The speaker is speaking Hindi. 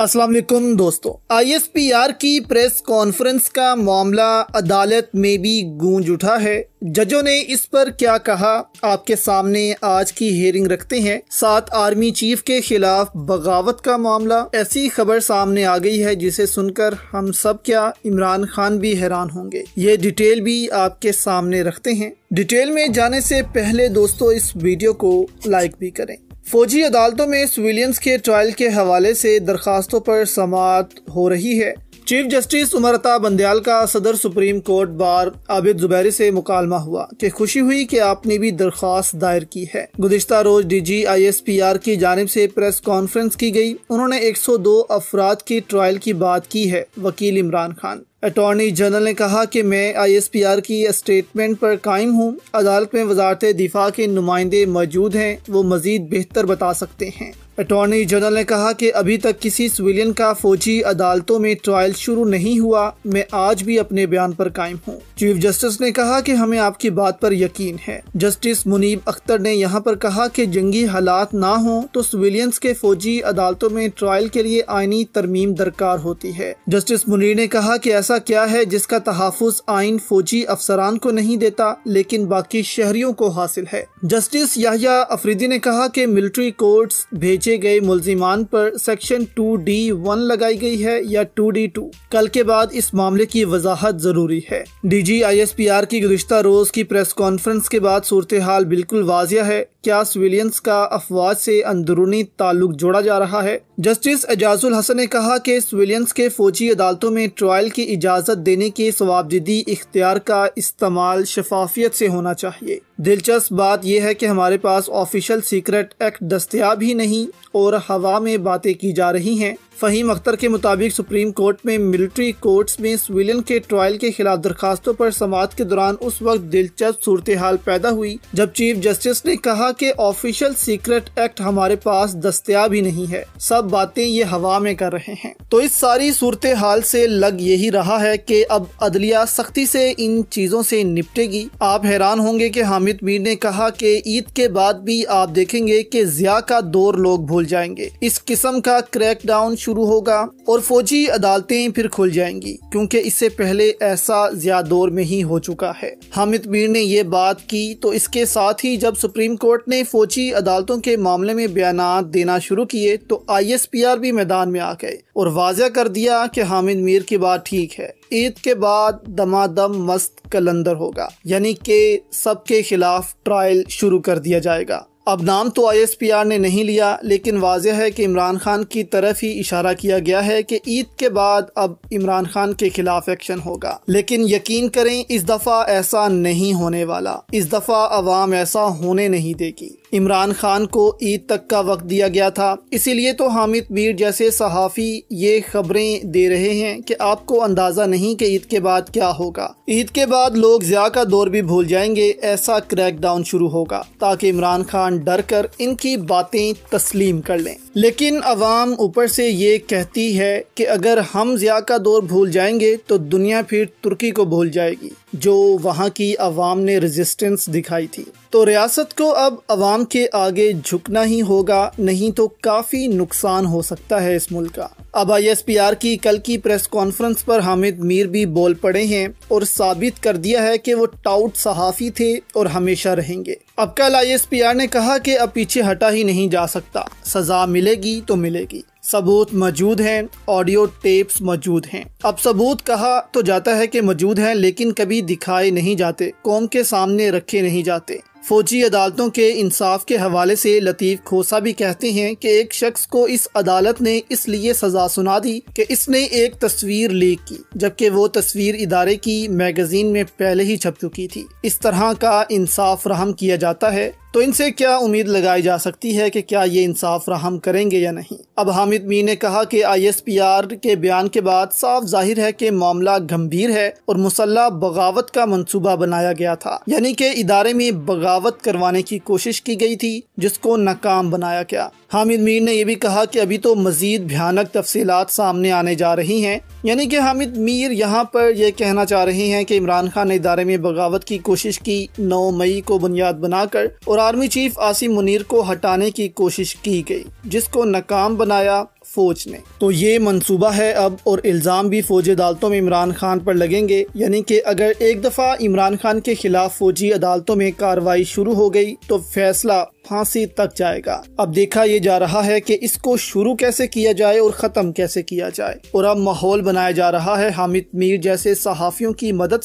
अस्सलाम वालेकुम दोस्तों आईएसपीआर की प्रेस कॉन्फ्रेंस का मामला अदालत में भी गूंज उठा है जजों ने इस पर क्या कहा आपके सामने आज की हेयरिंग रखते हैं साथ आर्मी चीफ के खिलाफ बगावत का मामला ऐसी खबर सामने आ गई है जिसे सुनकर हम सब क्या इमरान खान भी हैरान होंगे ये डिटेल भी आपके सामने रखते हैं डिटेल में जाने से पहले दोस्तों इस वीडियो को लाइक भी करें फौजी अदालतों में सिविलियंस के ट्रायल के हवाले से दरखास्तों पर समात हो रही है चीफ जस्टिस उमरता बंदयाल का सदर Supreme Court Bar Abid Zuberi से मुकालमा हुआ कि खुशी हुई कि आपने भी दरख्वास्त दायर की है गुजशत रोज D G I S P R की जानब से प्रेस कॉन्फ्रेंस की गई उन्होंने 102 अफराद की ट्रायल की बात की है वकील इमरान खान अटॉर्नी जनरल ने कहा कि मैं आईएसपीआर की स्टेटमेंट पर कायम हूँ अदालत में वजारत दिफा के नुमाइंदे मौजूद हैं वो मज़ीद बेहतर बता सकते हैं अटॉर्नी जनरल ने कहा कि अभी तक किसी सिविलियन का फौजी अदालतों में ट्रायल शुरू नहीं हुआ मैं आज भी अपने बयान पर कायम हूँ चीफ जस्टिस ने कहा कि हमें आपकी बात पर यकीन है जस्टिस मुनीब अख्तर ने यहाँ पर कहा कि जंगी हालात ना हो तो सिविलियंस के फौजी अदालतों में ट्रायल के लिए आईनी तरमीम दरकार होती है जस्टिस मुनीर ने कहा की ऐसा क्या है जिसका तहफ़ आइन फौजी अफसरान को नहीं देता लेकिन बाकी शहरियों को हासिल है जस्टिस याहिया अफरीदी ने कहा कि मिलिट्री कोर्ट्स भेजे गए मुलजिमान पर सेक्शन टू डी वन लगाई गई है या टू डी टू कल के बाद इस मामले की वजाहत जरूरी है D G I S P R की गुजशत रोज की प्रेस कॉन्फ्रेंस के बाद सूरत हाल बिल्कुल वाजिया है क्या सिविलियंस का अफवाज से अंदरूनी ताल्लुक जोड़ा जा रहा है जस्टिस एजाजुल हसन ने कहा कि सिविलियंस के फौजी अदालतों में ट्रायल की इजाज़त देने के जवाबदी इख्तियार का इस्तेमाल शफाफियत से होना चाहिए दिलचस्प बात यह है कि हमारे पास ऑफिशियल सीक्रेट एक्ट दस्तियाब ही नहीं और हवा में बातें की जा रही हैं फ़हीम अख्तर के मुताबिक सुप्रीम कोर्ट में मिलिट्री कोर्ट्स में सिविलियन के ट्रायल के खिलाफ दरखास्तों पर समात के दौरान उस वक्त दिलचस्प सूरत हाल पैदा हुई जब चीफ जस्टिस ने कहा कि ऑफिशियल सीक्रेट एक्ट हमारे पास दस्तियाब ही नहीं है सब बातें ये हवा में कर रहे हैं तो इस सारी सूरत हाल से लग यही रहा है कि अब अदलिया सख्ती से इन चीज़ों से निपटेगी आप हैरान होंगे कि हम अमित मीर ने कहा कि ईद के बाद भी आप देखेंगे कि जिया का दौर लोग भूल जाएंगे इस किस्म का क्रैक डाउन शुरू होगा और फौजी अदालतें फिर खुल जाएंगी क्योंकि इससे पहले ऐसा जिया दौर में ही हो चुका है हामिद मीर ने ये बात की तो इसके साथ ही जब सुप्रीम कोर्ट ने फौजी अदालतों के मामले में बयान देना शुरू किए तो आई एस पी आर भी मैदान में आ गए और वाजह कर दिया कि हामिद मीर की बात ठीक है ईद के बाद दमादम मस्त कलंदर होगा यानी कि सबके खिलाफ ट्रायल शुरू कर दिया जाएगा अब नाम तो आईएसपीआर ने नहीं लिया लेकिन वाजह है कि इमरान खान की तरफ ही इशारा किया गया है कि ईद के बाद अब इमरान खान के खिलाफ एक्शन होगा लेकिन यकीन करें इस दफ़ा ऐसा नहीं होने वाला इस दफ़ा अवाम ऐसा होने नहीं देगी इमरान खान को ईद तक का वक्त दिया गया था इसीलिए तो हामिद मीर जैसे सहाफ़ी ये खबरें दे रहे हैं कि आपको अंदाज़ा नहीं कि ईद के बाद क्या होगा ईद के बाद लोग ज्या का दौर भी भूल जाएंगे ऐसा क्रैकडाउन शुरू होगा ताकि इमरान खान डर कर इनकी बातें तस्लीम कर लें लेकिन अवाम ऊपर से ये कहती है कि अगर हम ज़िया का दौर भूल जाएंगे तो दुनिया फिर तुर्की को भूल जाएगी जो वहाँ की आवाम ने रेजिस्टेंस दिखाई थी तो रियासत को अब आवाम के आगे झुकना ही होगा नहीं तो काफ़ी नुकसान हो सकता है इस मुल्क का अब आईएसपीआर की कल की प्रेस कॉन्फ्रेंस पर हामिद मीर भी बोल पड़े हैं और साबित कर दिया है कि वो टाउट सहाफ़ी थे और हमेशा रहेंगे अब कल आईएसपीआर ने कहा कि अब पीछे हटा ही नहीं जा सकता सज़ा मिलेगी तो मिलेगी सबूत मौजूद हैं ऑडियो टेप्स मौजूद हैं अब सबूत कहा तो जाता है कि मौजूद हैं लेकिन कभी दिखाए नहीं जाते कौम के सामने रखे नहीं जाते फौजी अदालतों के इंसाफ के हवाले से लतीफ़ खोसा भी कहते हैं कि एक शख्स को इस अदालत ने इसलिए सजा सुना दी कि इसने एक तस्वीर लीक की जबकि वो तस्वीर इदारे की मैगजीन में पहले ही छप चुकी थी इस तरह का इंसाफ फ्राहम किया जाता है तो इनसे क्या उम्मीद लगाई जा सकती है कि क्या ये इंसाफ फ्राहम करेंगे या नहीं अब हामिद मी ने कहा कि आईएसपीआर के बयान के बाद साफ जाहिर है कि मामला गंभीर है और मुसल्ला बगावत का मंसूबा बनाया गया था यानी कि इदारे में बगावत करवाने की कोशिश की गई थी जिसको नाकाम बनाया गया हामिद मीर ने यह भी कहा कि अभी तो मज़ीद भयानक तफसीत सामने आने जा रही हैं यानी कि हामिद मीर यहाँ पर यह कहना चाह रहे हैं कि इमरान खान ने इदारे में बगावत की कोशिश की नौ मई को बुनियाद बनाकर और आर्मी चीफ आसिम मुनीर को हटाने की कोशिश की गई जिसको नाकाम बनाया फौज ने तो ये मनसूबा है अब और इल्ज़ाम भी फौजी अदालतों में इमरान खान पर लगेंगे यानी कि अगर एक दफ़ा इमरान खान के खिलाफ फौजी अदालतों में कार्रवाई शुरू हो गई तो फैसला फांसी तक जाएगा अब देखा ये जा रहा है कि इसको शुरू कैसे किया जाए और ख़त्म कैसे किया जाए और अब माहौल बनाया जा रहा है हामिद मीर जैसे सहाफ़ियों की मदद से